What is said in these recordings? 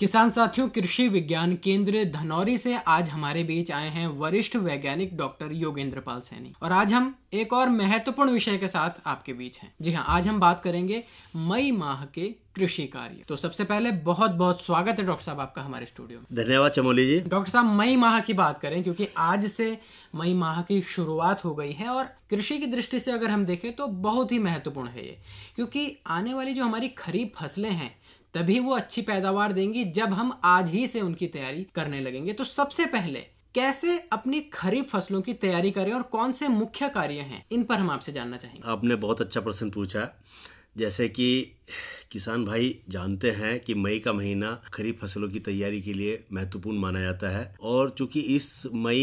किसान साथियों कृषि विज्ञान केंद्र धनौरी से आज हमारे बीच आए हैं वरिष्ठ वैज्ञानिक डॉक्टर योगेंद्र पाल सैनी और आज हम एक और महत्वपूर्ण विषय के साथ आपके बीच हैं जी हाँ आज हम बात करेंगे मई माह के कृषि कार्य तो सबसे पहले बहुत बहुत स्वागत है डॉक्टर साहब आपका हमारे स्टूडियो में धन्यवाद चमोली जी डॉक्टर साहब मई माह की बात करें क्योंकि आज से मई माह की शुरुआत हो गई है और कृषि की दृष्टि से अगर हम देखें तो बहुत ही महत्वपूर्ण है ये क्योंकि आने वाली जो हमारी खरीफ फसलें हैं तभी वो अच्छी पैदावार देंगी जब हम आज ही से उनकी तैयारी करने लगेंगे तो सबसे पहले कैसे अपनी खरीफ फसलों की तैयारी करें और कौन से मुख्य कार्य हैं इन पर हम आपसे जानना चाहेंगे आपने बहुत अच्छा प्रश्न पूछा जैसे कि किसान भाई जानते हैं कि मई का महीना खरीफ फसलों की तैयारी के लिए महत्वपूर्ण माना जाता है और चूंकि इस मई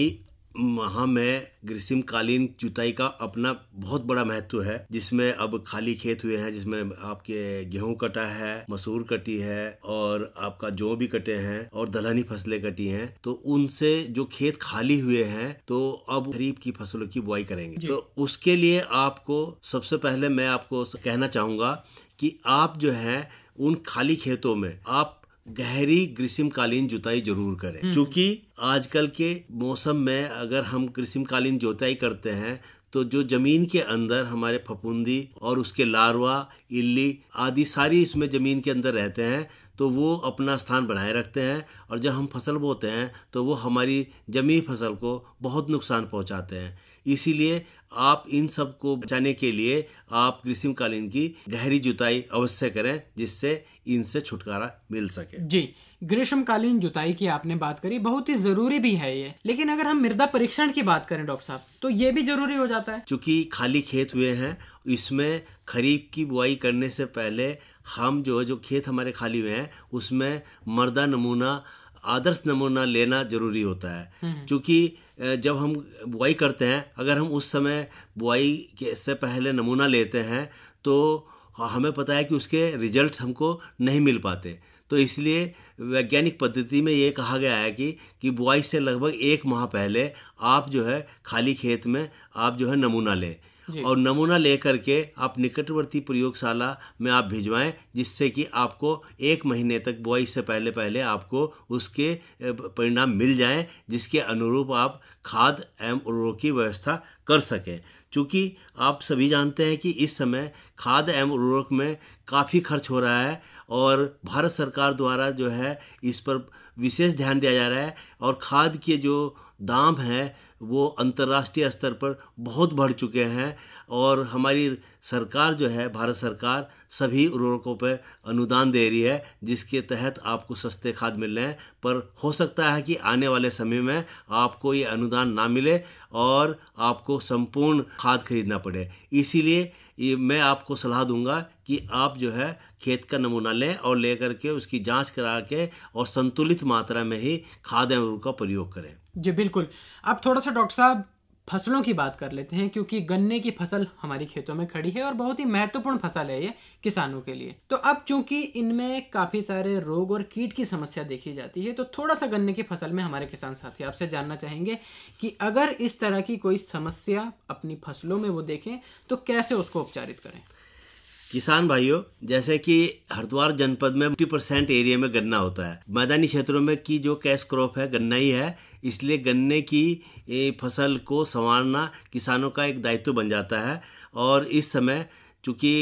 वहाँ में ग्रीष्मकालीन जुताई का अपना बहुत बड़ा महत्व है जिसमें अब खाली खेत हुए हैं जिसमें आपके गेहूं कटा है मसूर कटी है और आपका जौ भी कटे हैं और दलहनी फसलें कटी हैं तो उनसे जो खेत खाली हुए हैं तो अब खरीफ की फसलों की बुआई करेंगे तो उसके लिए आपको सबसे पहले मैं आपको कहना चाहूंगा कि आप जो है उन खाली खेतों में आप गहरी ग्रीष्मकालीन जुताई जरूर करें हम्म। क्योंकि आजकल के मौसम में अगर हम ग्रीष्मकालीन जुताई करते हैं तो जो जमीन के अंदर हमारे फफूंदी और उसके लार्वा इल्ली आदि सारी इसमें जमीन के अंदर रहते हैं तो वो अपना स्थान बनाए रखते हैं और जब हम फसल बोते हैं तो वो हमारी जमी फसल को बहुत नुकसान पहुंचाते हैं इसीलिए आप इन सब को बचाने के लिए आप ग्रीष्मकालीन की गहरी जुताई अवश्य करें जिससे इनसे छुटकारा मिल सके जी ग्रीष्मकालीन जुताई की आपने बात करी बहुत ही जरूरी भी है ये लेकिन अगर हम मृदा परीक्षण की बात करें डॉक्टर साहब तो ये भी जरूरी हो जाता है चूंकि खाली खेत हुए हैं इसमें खरीफ की बुआई करने से पहले हम जो है जो खेत हमारे खाली हुए हैं उसमें मर्दा नमूना आदर्श नमूना लेना जरूरी होता है हम्म। क्योंकि जब हम बुआई करते हैं अगर हम उस समय बुआई के से पहले नमूना लेते हैं तो हमें पता है कि उसके रिजल्ट्स हमको नहीं मिल पाते तो इसलिए वैज्ञानिक पद्धति में ये कहा गया है कि कि बुआई से लगभग एक माह पहले आप जो है खाली खेत में आप जो है नमूना लें और नमूना लेकर के आप निकटवर्ती प्रयोगशाला में आप भिजवाएं जिससे कि आपको एक महीने तक बुआई से पहले पहले आपको उसके परिणाम मिल जाएं जिसके अनुरूप आप खाद एवं उर्वरक की व्यवस्था कर सकें चूँकि आप सभी जानते हैं कि इस समय खाद एवं उर्वरक में काफ़ी खर्च हो रहा है और भारत सरकार द्वारा जो है इस पर विशेष ध्यान दिया जा रहा है और खाद के जो दाम हैं वो अंतर्राष्ट्रीय स्तर पर बहुत बढ़ चुके हैं और हमारी सरकार जो है भारत सरकार सभी उर्वरकों पर अनुदान दे रही है जिसके तहत आपको सस्ते खाद मिल रहे हैं पर हो सकता है कि आने वाले समय में आपको ये अनुदान ना मिले और आपको संपूर्ण खाद खरीदना पड़े इसीलिए ये मैं आपको सलाह दूंगा कि आप जो है खेत का नमूना लें और लेकर के उसकी जांच करा के और संतुलित मात्रा में ही खाद एवं का प्रयोग करें जी बिल्कुल अब थोड़ा सा डॉक्टर साहब फसलों की बात कर लेते हैं क्योंकि गन्ने की फसल हमारी खेतों में खड़ी है और बहुत ही महत्वपूर्ण फसल है ये किसानों के लिए तो अब चूंकि इनमें काफ़ी सारे रोग और कीट की समस्या देखी जाती है तो थोड़ा सा गन्ने की फसल में हमारे किसान साथी आपसे जानना चाहेंगे कि अगर इस तरह की कोई समस्या अपनी फसलों में वो देखें तो कैसे उसको उपचारित करें किसान भाइयों जैसे कि हरिद्वार जनपद में फिफ्टी परसेंट एरिया में गन्ना होता है मैदानी क्षेत्रों में की जो कैश क्रॉप है गन्ना ही है इसलिए गन्ने की फसल को संवारना किसानों का एक दायित्व बन जाता है और इस समय चूँकि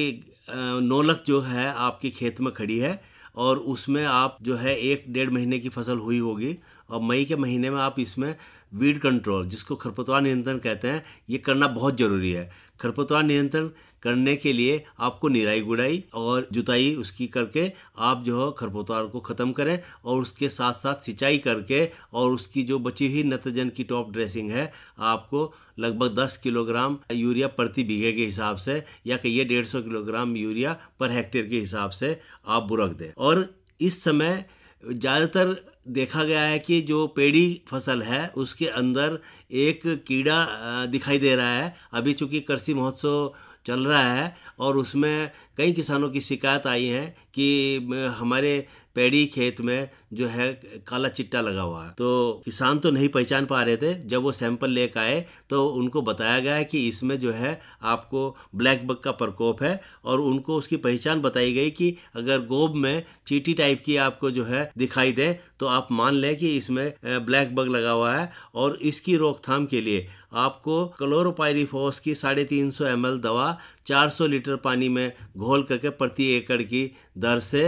नौलख जो है आपके खेत में खड़ी है और उसमें आप जो है एक डेढ़ महीने की फसल हुई होगी और मई के महीने में आप इसमें वीड कंट्रोल जिसको खरपतवार नियंत्रण कहते हैं ये करना बहुत ज़रूरी है खरपतवार नियंत्रण करने के लिए आपको निराई गुड़ाई और जुताई उसकी करके आप जो है खरपतवार को ख़त्म करें और उसके साथ साथ सिंचाई करके और उसकी जो बची हुई नतजन की टॉप ड्रेसिंग है आपको लगभग 10 किलोग्राम यूरिया प्रति बीघे के हिसाब से या कहिए डेढ़ सौ किलोग्राम यूरिया पर हेक्टेयर के हिसाब से आप बुरक दें और इस समय ज़्यादातर देखा गया है कि जो पेड़ी फसल है उसके अंदर एक कीड़ा दिखाई दे रहा है अभी चूँकि कृषि महोत्सव चल रहा है और उसमें कई किसानों की शिकायत आई है कि हमारे पेड़ी खेत में जो है काला चिट्टा लगा हुआ है तो किसान तो नहीं पहचान पा रहे थे जब वो सैंपल लेकर आए तो उनको बताया गया कि इसमें जो है आपको ब्लैक बग का प्रकोप है और उनको उसकी पहचान बताई गई कि अगर गोब में चीटी टाइप की आपको जो है दिखाई दे तो आप मान लें कि इसमें ब्लैक बग लगा हुआ है और इसकी रोकथाम के लिए आपको क्लोरोपायरीफोस की साढ़े तीन सौ एम दवा 400 लीटर पानी में घोल करके प्रति एकड़ की दर से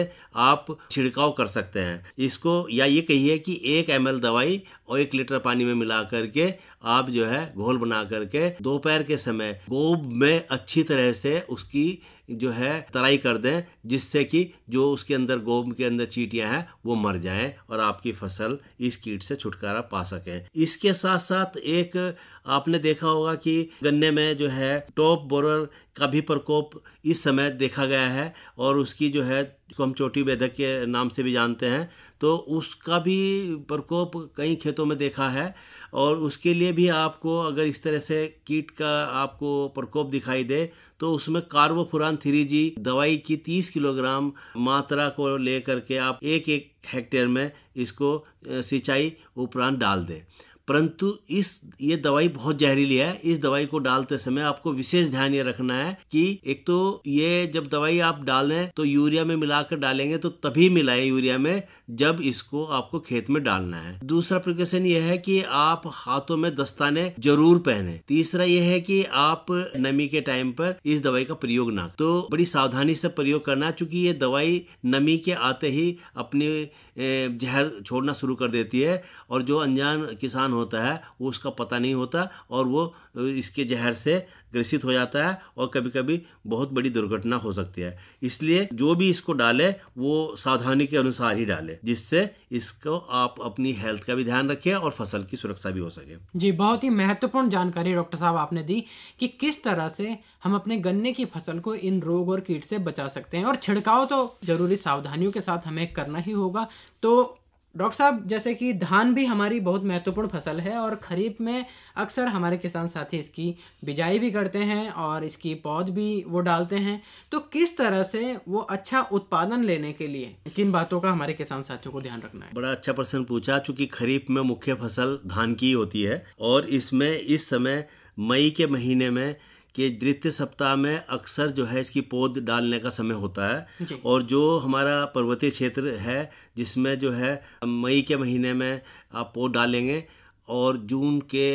आप छिड़काव कर सकते हैं इसको या ये कहिए कि एक एम दवाई और एक लीटर पानी में मिला करके आप जो है घोल बना करके दोपहर के समय गोब में अच्छी तरह से उसकी जो है तराई कर दें जिससे कि जो उसके अंदर गोब के अंदर चीटियां हैं वो मर जाएं और आपकी फसल इस कीट से छुटकारा पा सकें इसके साथ साथ एक आपने देखा होगा कि गन्ने में जो है टॉप बोरर का भी प्रकोप इस समय देखा गया है और उसकी जो है जिसको हम चोटी वेदक के नाम से भी जानते हैं तो उसका भी प्रकोप कई खेतों में देखा है और उसके लिए भी आपको अगर इस तरह से कीट का आपको प्रकोप दिखाई दे तो उसमें कार्बोफुरान थ्री जी दवाई की तीस किलोग्राम मात्रा को लेकर के आप एक एक हेक्टेयर में इसको सिंचाई उपरांत डाल दें परंतु इस ये दवाई बहुत जहरीली है इस दवाई को डालते समय आपको विशेष ध्यान ये रखना है कि एक तो ये जब दवाई आप डालें तो यूरिया में मिलाकर डालेंगे तो तभी मिलाए यूरिया में जब इसको आपको खेत में डालना है दूसरा प्रिकॉशन यह है कि आप हाथों में दस्ताने जरूर पहने तीसरा यह है कि आप नमी के टाइम पर इस दवाई का प्रयोग ना तो बड़ी सावधानी से प्रयोग करना चूंकि ये दवाई नमी के आते ही अपने जहर छोड़ना शुरू कर देती है और जो अनजान किसान होता है वो उसका पता नहीं होता और वो इसके जहर से ग्रसित हो जाता है और कभी कभी बहुत बड़ी दुर्घटना हो सकती है इसलिए जो भी इसको डाले वो सावधानी के अनुसार ही डाले जिससे इसको आप अपनी हेल्थ का भी ध्यान रखें और फसल की सुरक्षा भी हो सके जी बहुत ही महत्वपूर्ण जानकारी डॉक्टर साहब आपने दी कि किस तरह से हम अपने गन्ने की फसल को इन रोग और कीट से बचा सकते हैं और छिड़काव तो जरूरी सावधानियों के साथ हमें करना ही होगा तो डॉक्टर साहब जैसे कि धान भी हमारी बहुत महत्वपूर्ण फसल है और खरीफ में अक्सर हमारे किसान साथी इसकी बिजाई भी करते हैं और इसकी पौध भी वो डालते हैं तो किस तरह से वो अच्छा उत्पादन लेने के लिए किन बातों का हमारे किसान साथियों को ध्यान रखना है बड़ा अच्छा प्रश्न पूछा चूंकि खरीफ में मुख्य फसल धान की होती है और इसमें इस समय मई के महीने में कि द्वितीय सप्ताह में अक्सर जो है इसकी पौध डालने का समय होता है और जो हमारा पर्वतीय क्षेत्र है जिसमें जो है मई के महीने में आप पौध डालेंगे और जून के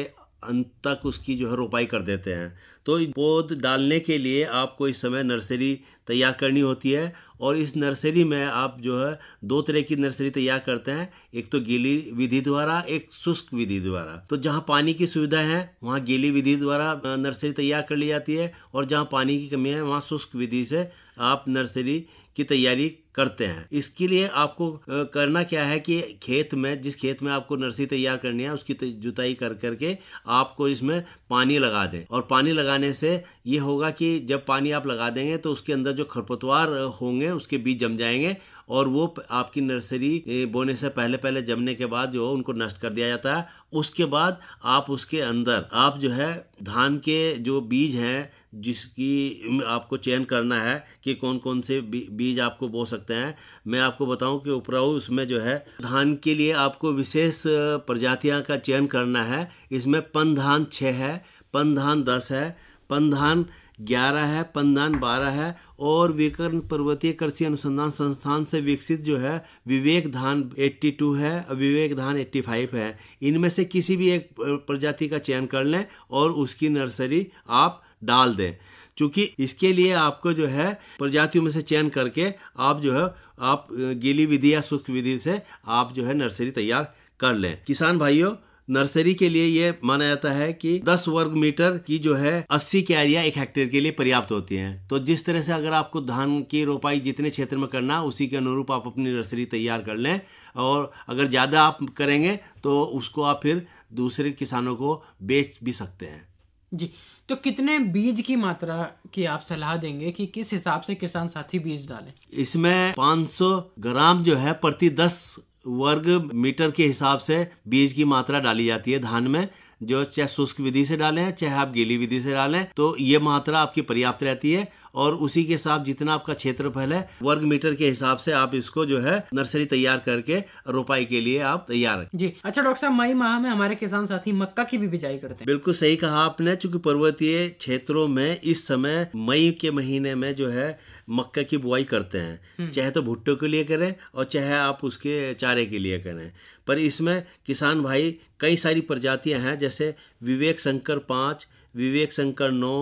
अंत तक उसकी जो है रोपाई कर देते हैं तो पौध डालने के लिए आपको इस समय नर्सरी तैयार करनी होती है और इस नर्सरी में आप जो है दो तरह की नर्सरी तैयार करते हैं एक तो गीली विधि द्वारा एक शुष्क विधि द्वारा तो जहाँ पानी की सुविधा है वहाँ गीली विधि द्वारा नर्सरी तैयार कर ली जाती है और जहाँ पानी की कमी है वहाँ शुष्क विधि से आप नर्सरी की तैयारी करते हैं इसके लिए आपको करना क्या है कि खेत में जिस खेत में आपको नर्सरी तैयार करनी है उसकी जुताई कर करके आपको इसमें पानी लगा दें और पानी लगा लगाने से ये होगा कि जब पानी आप लगा देंगे तो उसके अंदर जो खरपतवार होंगे उसके बीज जम जाएंगे और वो आपकी नर्सरी बोने से पहले पहले जमने के बाद जो उनको नष्ट कर दिया जाता है उसके बाद आप उसके अंदर आप जो है धान के जो बीज हैं जिसकी आपको चयन करना है कि कौन कौन से बीज आपको बो सकते हैं मैं आपको बताऊं कि उपराऊ उसमें जो है धान के लिए आपको विशेष प्रजातियां का चयन करना है इसमें पन धान छः है पंधान दस है पंधान ग्यारह है पंधान बारह है और विकर्ण पर्वतीय कृषि अनुसंधान संस्थान से विकसित जो है विवेक धान एट्टी टू है विवेक धान एट्टी फाइव है इनमें से किसी भी एक प्रजाति का चयन कर लें और उसकी नर्सरी आप डाल दें चूँकि इसके लिए आपको जो है प्रजातियों में से चयन करके आप जो है आप गीली विधि या सूक्ष्म विधि से आप जो है नर्सरी तैयार कर लें किसान भाइयों नर्सरी के लिए ये माना जाता है कि 10 वर्ग मीटर की जो है 80 क्यारियां एक हेक्टेयर के लिए पर्याप्त होती हैं तो जिस तरह से अगर आपको धान की रोपाई जितने क्षेत्र में करना उसी के अनुरूप आप अपनी नर्सरी तैयार कर लें और अगर ज़्यादा आप करेंगे तो उसको आप फिर दूसरे किसानों को बेच भी सकते हैं जी तो कितने बीज की मात्रा की आप सलाह देंगे कि किस हिसाब से किसान साथी बीज डालें इसमें 500 ग्राम जो है प्रति 10 वर्ग मीटर के हिसाब से बीज की मात्रा डाली जाती है धान में जो चाहे शुष्क विधि से डालें चाहे आप गीली विधि से डालें तो ये मात्रा आपकी पर्याप्त रहती है और उसी के साथ जितना आपका क्षेत्रफल है वर्ग मीटर के हिसाब से आप इसको जो है नर्सरी तैयार करके रोपाई के लिए आप तैयार जी अच्छा डॉक्टर साहब मई माह में हमारे किसान साथी मक्का की भी बिजाई करते हैं बिल्कुल सही कहा आपने चूंकि पर्वतीय क्षेत्रों में इस समय मई के महीने में जो है मक्का की बुआई करते हैं हम्म। चाहे तो भुट्टो के लिए करें और चाहे आप उसके चारे के लिए करें पर इसमें किसान भाई कई सारी प्रजातियां हैं जैसे विवेक शंकर पाँच विवेक शंकर नौ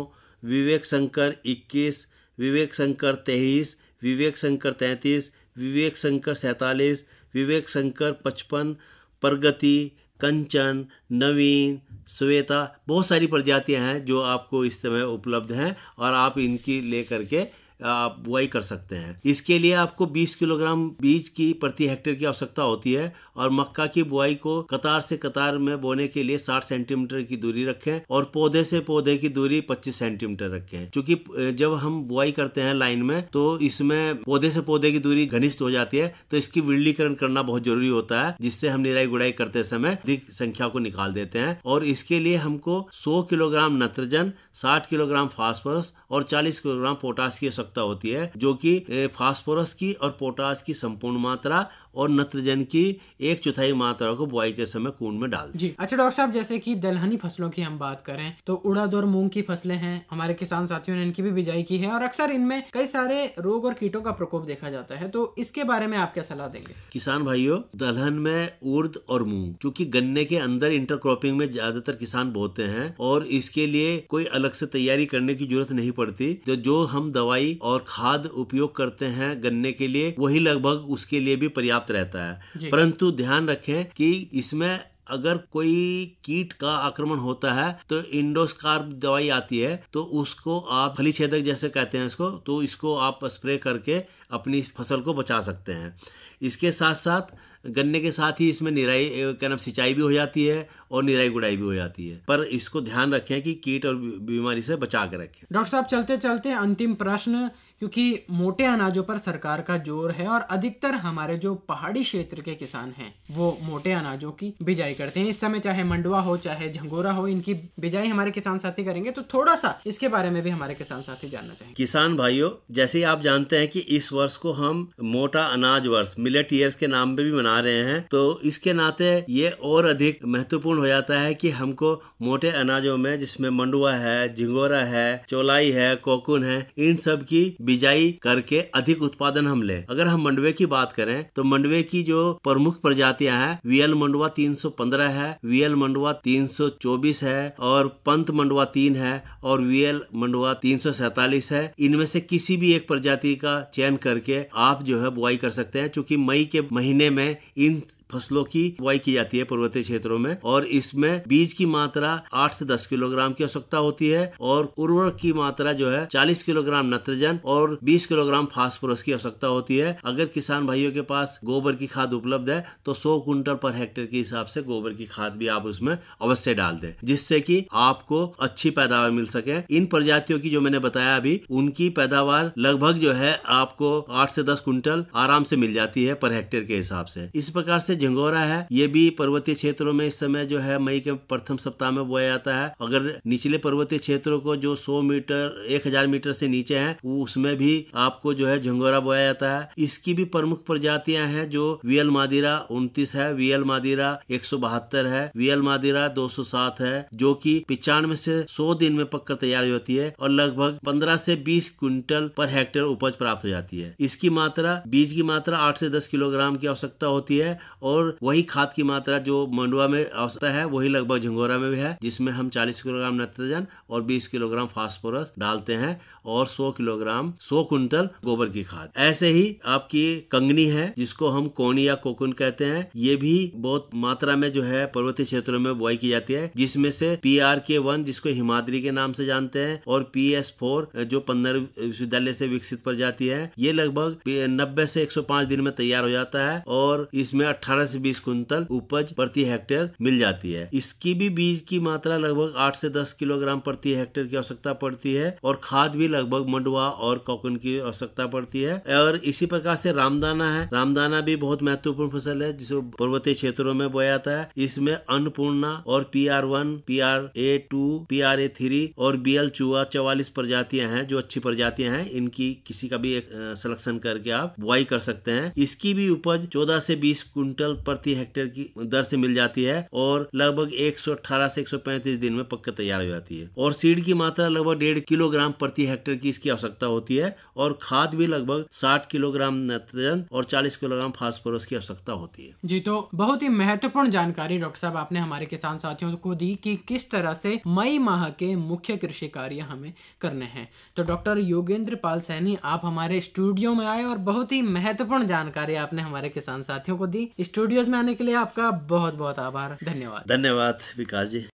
विवेक शंकर इक्कीस विवेक शंकर तेईस विवेक शंकर तैंतीस विवेक शंकर सैंतालीस विवेक शंकर पचपन प्रगति कंचन नवीन श्वेता बहुत सारी प्रजातियां हैं जो आपको इस समय उपलब्ध हैं और आप इनकी ले करके आप बुआई कर सकते हैं इसके लिए आपको 20 किलोग्राम बीज की प्रति हेक्टेयर की आवश्यकता होती है और मक्का की बुआई को कतार से कतार में बोने के लिए 60 सेंटीमीटर की दूरी रखें और पौधे से पौधे की दूरी 25 सेंटीमीटर रखें क्योंकि जब हम बुआई करते हैं लाइन में तो इसमें पौधे से पौधे की दूरी घनिष्ठ हो जाती है तो इसकी विरलीकरण करना बहुत जरूरी होता है जिससे हम निराई गुड़ाई करते समय अधिक संख्या को निकाल देते हैं और इसके लिए हमको सौ किलोग्राम नत्रजन साठ किलोग्राम फॉस्फोरस और चालीस किलोग्राम पोटास की आवश्यकता आवश्यकता होती है जो कि फास्फोरस की और पोटास की संपूर्ण मात्रा और नत्रजन की एक चौथाई मात्रा को बुआई के समय कुंड में डाल जी अच्छा डॉक्टर साहब जैसे की दलहनी फसलों की हम बात करें तो उड़द और मूंग की फसलें हैं हमारे किसान साथियों ने इनकी भी बिजाई की है और अक्सर इनमें कई सारे रोग और कीटों का प्रकोप देखा जाता है तो इसके बारे में आप क्या सलाह देंगे किसान भाइयों दलहन में उर्द और मूंग चूंकि गन्ने के अंदर इंटरक्रॉपिंग में ज्यादातर किसान बोते हैं और इसके लिए कोई अलग से तैयारी करने की जरूरत नहीं पड़ती तो जो हम दवाई और खाद उपयोग करते हैं गन्ने के लिए वही लगभग उसके लिए भी पर्याप्त पर्याप्त रहता है परंतु ध्यान रखें कि इसमें अगर कोई कीट का आक्रमण होता है तो इंडोस्कार्प दवाई आती है तो उसको आप फली छेदक जैसे कहते हैं इसको तो इसको आप स्प्रे करके अपनी फसल को बचा सकते हैं इसके साथ साथ गन्ने के साथ ही इसमें निराई क्या नाम सिंचाई भी हो जाती है और निराई गुड़ाई भी हो जाती है पर इसको ध्यान रखें कि कीट और बीमारी से बचा के रखें डॉक्टर साहब चलते चलते अंतिम प्रश्न क्योंकि मोटे अनाजों पर सरकार का जोर है और अधिकतर हमारे जो पहाड़ी क्षेत्र के किसान हैं वो मोटे अनाजों की बिजाई करते हैं इस समय चाहे मंडवा हो चाहे झंगोरा हो इनकी बिजाई हमारे किसान साथी करेंगे तो थोड़ा सा इसके बारे में भी हमारे किसान साथी जानना चाहिए किसान भाइयों जैसे ही आप जानते हैं कि इस वर्ष को हम मोटा अनाज वर्ष मिलेट ईयर्स के नाम पे भी मना रहे हैं तो इसके नाते ये और अधिक महत्वपूर्ण हो जाता है कि हमको मोटे अनाजों में जिसमें मंडुआ है झिंगोरा है चोलाई है कोकुन है इन सब की बिजाई करके अधिक उत्पादन हम ले अगर हम मंडवे की बात करें तो मंडवे की जो प्रमुख प्रजातियां हैं वीएल मंडुआ 315 है वीएल मंडुआ 324 है और पंत मंडुआ तीन है और वीएल मंडुआ तीन है इनमें से किसी भी एक प्रजाति का चयन करके आप जो है बुआई कर सकते हैं चूंकि मई के महीने में इन फसलों की बुआई की जाती है पर्वतीय क्षेत्रों में और इसमें बीज की मात्रा आठ से दस किलोग्राम की आवश्यकता होती है और उर्वरक की मात्रा जो है चालीस किलोग्राम नाइट्रोजन और बीस किलोग्राम फास्फोरस की आवश्यकता होती है अगर किसान भाइयों के पास गोबर की खाद उपलब्ध है तो सौ कुंटल पर हेक्टेयर के हिसाब से गोबर की खाद भी आप उसमें अवश्य डाल दें जिससे कि आपको अच्छी पैदावार मिल सके इन प्रजातियों की जो मैंने बताया अभी उनकी पैदावार लगभग जो है आपको आठ से दस कुंटल आराम से मिल जाती है पर हेक्टेयर के हिसाब से इस प्रकार से झंगोरा है ये भी पर्वतीय क्षेत्रों में इस समय जो है मई के प्रथम सप्ताह में बोया जाता है अगर निचले पर्वतीय क्षेत्रों को जो 100 मीटर 1000 मीटर से नीचे है उसमें भी आपको जो है झंगोरा बोया जाता है इसकी भी प्रमुख प्रजातियां हैं जो वीएल मादिरा उन्तीस है वीएल मादिरा एक है वीएल मादिरा 207 है जो की पिचानवे से सौ दिन में पककर तैयार होती है और लगभग पंद्रह से बीस क्विंटल पर हेक्टेयर उपज प्राप्त हो जाती है इसकी मात्रा बीज की मात्रा आठ से दस किलोग्राम की आवश्यकता होती है और वही खाद की मात्रा जो मंडुआ में आवश्यकता होता है वही लगभग झंगोरा में भी है जिसमें हम 40 किलोग्राम नत्रजन और 20 किलोग्राम फास्फोरस डालते हैं और 100 किलोग्राम 100 कुंटल गोबर की खाद ऐसे ही आपकी कंगनी है जिसको हम कोनी या कोकुन कहते हैं ये भी बहुत मात्रा में जो है पर्वतीय क्षेत्रों में बुआई की जाती है जिसमें से पी आर के वन जिसको हिमाद्री के नाम से जानते हैं और पी एस फोर जो पंद्रह विश्वविद्यालय से विकसित जाती है ये लगभग नब्बे से एक दिन में तैयार हो जाता है और इसमें अठारह से बीस कुंतल उपज प्रति हेक्टेयर मिल जाती है जाती है इसकी भी बीज की मात्रा लगभग आठ से दस किलोग्राम प्रति हेक्टेयर की आवश्यकता पड़ती है और खाद भी लगभग मंडुआ और कोकुन की आवश्यकता पड़ती है और इसी प्रकार से रामदाना है रामदाना भी बहुत महत्वपूर्ण फसल है जिसे पर्वतीय क्षेत्रों में बोया जाता है इसमें अन्नपूर्णा और P R one P R A two P R A three और बी एल चुआ चौवालीस प्रजातियां हैं जो अच्छी प्रजातियां हैं इनकी किसी का भी एक सिलेक्शन करके आप बुआई कर सकते हैं इसकी भी उपज चौदह से बीस क्विंटल प्रति हेक्टेयर की दर से मिल जाती है और और लगभग 118 से 135 दिन में पककर तैयार हो जाती है और सीड की मात्रा लगभग डेढ़ किलोग्राम प्रति हेक्टेयर की इसकी आवश्यकता होती है और खाद भी लगभग 60 किलोग्राम नाइट्रोजन और 40 किलोग्राम फॉस्फोरस की आवश्यकता होती है जी तो बहुत ही महत्वपूर्ण जानकारी डॉक्टर साहब आपने हमारे किसान साथियों को दी कि किस तरह से मई माह के मुख्य कृषि कार्य हमें करने हैं तो डॉक्टर योगेंद्र पाल सैनी आप हमारे स्टूडियो में आए और बहुत ही महत्वपूर्ण जानकारी आपने हमारे किसान साथियों को दी स्टूडियोज में आने के लिए आपका बहुत बहुत आभार धन्यवाद धन्यवाद धन्यवाद विकास जी